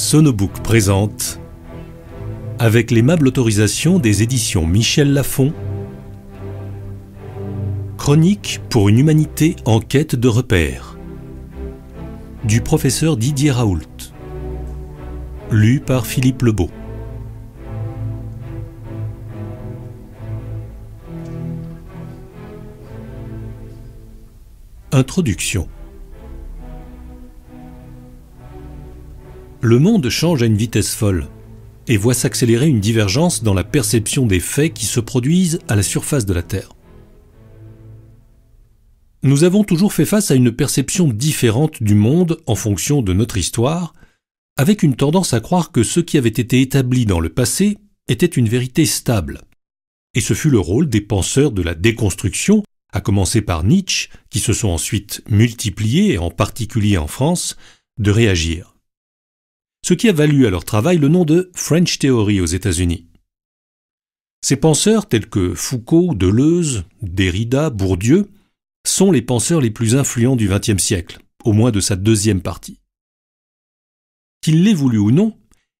Sonobook présente, avec l'aimable autorisation des éditions Michel Lafon, Chronique pour une humanité en quête de repères, du professeur Didier Raoult, lu par Philippe Lebeau. Introduction Le monde change à une vitesse folle et voit s'accélérer une divergence dans la perception des faits qui se produisent à la surface de la Terre. Nous avons toujours fait face à une perception différente du monde en fonction de notre histoire, avec une tendance à croire que ce qui avait été établi dans le passé était une vérité stable. Et ce fut le rôle des penseurs de la déconstruction, à commencer par Nietzsche, qui se sont ensuite multipliés, et en particulier en France, de réagir ce qui a valu à leur travail le nom de French Theory aux États-Unis. Ces penseurs tels que Foucault, Deleuze, Derrida, Bourdieu sont les penseurs les plus influents du XXe siècle, au moins de sa deuxième partie. Qu'ils l'aient voulu ou non,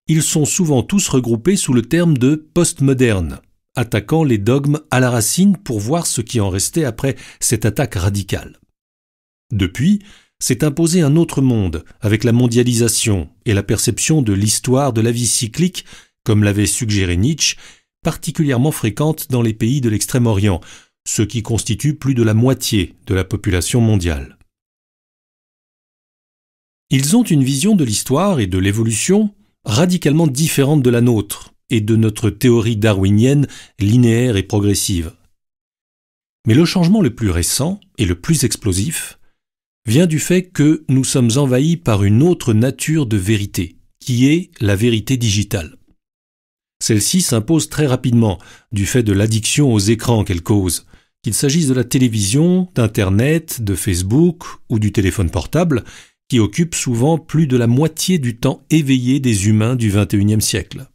ils sont souvent tous regroupés sous le terme de postmoderne, attaquant les dogmes à la racine pour voir ce qui en restait après cette attaque radicale. Depuis, s'est imposé un autre monde avec la mondialisation et la perception de l'histoire de la vie cyclique, comme l'avait suggéré Nietzsche, particulièrement fréquente dans les pays de l'Extrême-Orient, ce qui constitue plus de la moitié de la population mondiale. Ils ont une vision de l'histoire et de l'évolution radicalement différente de la nôtre et de notre théorie darwinienne linéaire et progressive. Mais le changement le plus récent et le plus explosif vient du fait que nous sommes envahis par une autre nature de vérité, qui est la vérité digitale. Celle-ci s'impose très rapidement, du fait de l'addiction aux écrans qu'elle cause, qu'il s'agisse de la télévision, d'Internet, de Facebook ou du téléphone portable, qui occupe souvent plus de la moitié du temps éveillé des humains du XXIe siècle.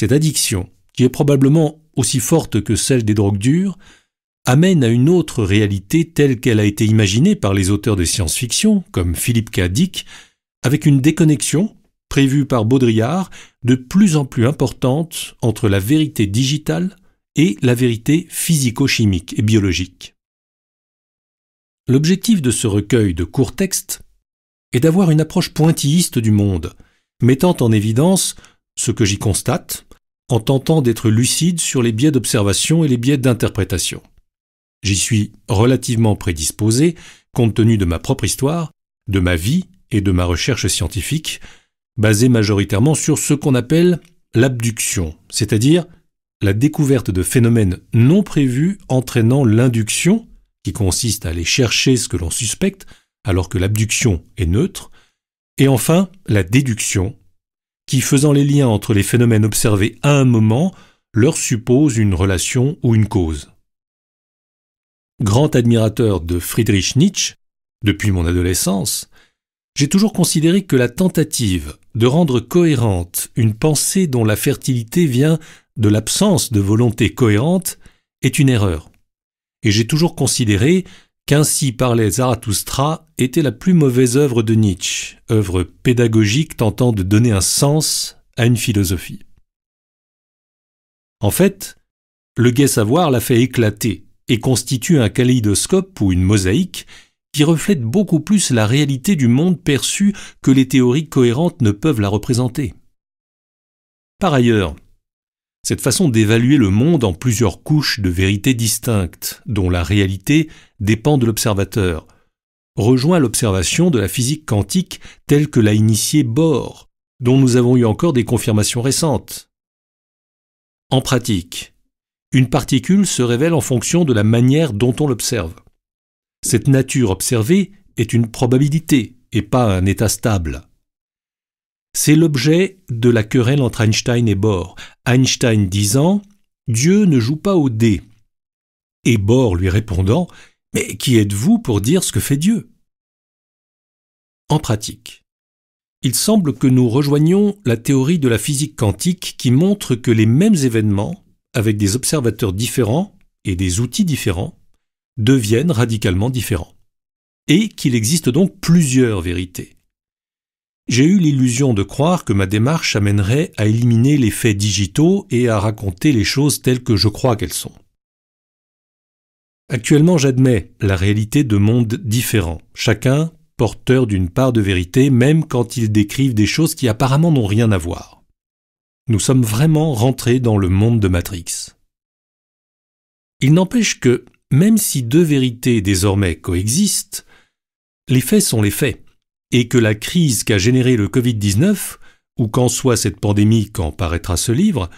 Cette addiction, qui est probablement aussi forte que celle des drogues dures, amène à une autre réalité telle qu'elle a été imaginée par les auteurs de science-fiction, comme Philippe K. Dick, avec une déconnexion, prévue par Baudrillard, de plus en plus importante entre la vérité digitale et la vérité physico-chimique et biologique. L'objectif de ce recueil de courts textes est d'avoir une approche pointilliste du monde, mettant en évidence ce que j'y constate, en tentant d'être lucide sur les biais d'observation et les biais d'interprétation. J'y suis relativement prédisposé, compte tenu de ma propre histoire, de ma vie et de ma recherche scientifique, basée majoritairement sur ce qu'on appelle l'abduction, c'est-à-dire la découverte de phénomènes non prévus entraînant l'induction, qui consiste à aller chercher ce que l'on suspecte, alors que l'abduction est neutre, et enfin la déduction, qui faisant les liens entre les phénomènes observés à un moment, leur suppose une relation ou une cause. Grand admirateur de Friedrich Nietzsche, depuis mon adolescence, j'ai toujours considéré que la tentative de rendre cohérente une pensée dont la fertilité vient de l'absence de volonté cohérente est une erreur. Et j'ai toujours considéré qu'Ainsi parlait Zarathustra était la plus mauvaise œuvre de Nietzsche, œuvre pédagogique tentant de donner un sens à une philosophie. En fait, le gai savoir l'a fait éclater, et constitue un kaléidoscope ou une mosaïque qui reflète beaucoup plus la réalité du monde perçu que les théories cohérentes ne peuvent la représenter. Par ailleurs, cette façon d'évaluer le monde en plusieurs couches de vérités distinctes, dont la réalité dépend de l'observateur, rejoint l'observation de la physique quantique telle que l'a initiée Bohr, dont nous avons eu encore des confirmations récentes. En pratique, une particule se révèle en fonction de la manière dont on l'observe. Cette nature observée est une probabilité et pas un état stable. C'est l'objet de la querelle entre Einstein et Bohr. Einstein disant Dieu ne joue pas au dé. Et Bohr lui répondant Mais qui êtes-vous pour dire ce que fait Dieu En pratique, il semble que nous rejoignions la théorie de la physique quantique qui montre que les mêmes événements avec des observateurs différents et des outils différents, deviennent radicalement différents. Et qu'il existe donc plusieurs vérités. J'ai eu l'illusion de croire que ma démarche amènerait à éliminer les faits digitaux et à raconter les choses telles que je crois qu'elles sont. Actuellement, j'admets la réalité de mondes différents, chacun porteur d'une part de vérité même quand ils décrivent des choses qui apparemment n'ont rien à voir nous sommes vraiment rentrés dans le monde de Matrix. Il n'empêche que, même si deux vérités désormais coexistent, les faits sont les faits, et que la crise qu'a générée le Covid-19, ou qu'en soit cette pandémie qu'en paraîtra ce livre,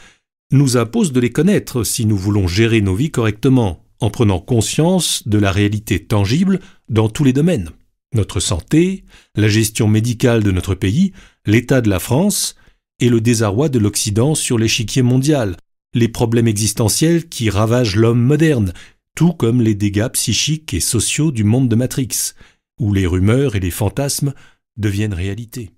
nous impose de les connaître si nous voulons gérer nos vies correctement, en prenant conscience de la réalité tangible dans tous les domaines. Notre santé, la gestion médicale de notre pays, l'état de la France, et le désarroi de l'Occident sur l'échiquier mondial, les problèmes existentiels qui ravagent l'homme moderne, tout comme les dégâts psychiques et sociaux du monde de Matrix, où les rumeurs et les fantasmes deviennent réalité.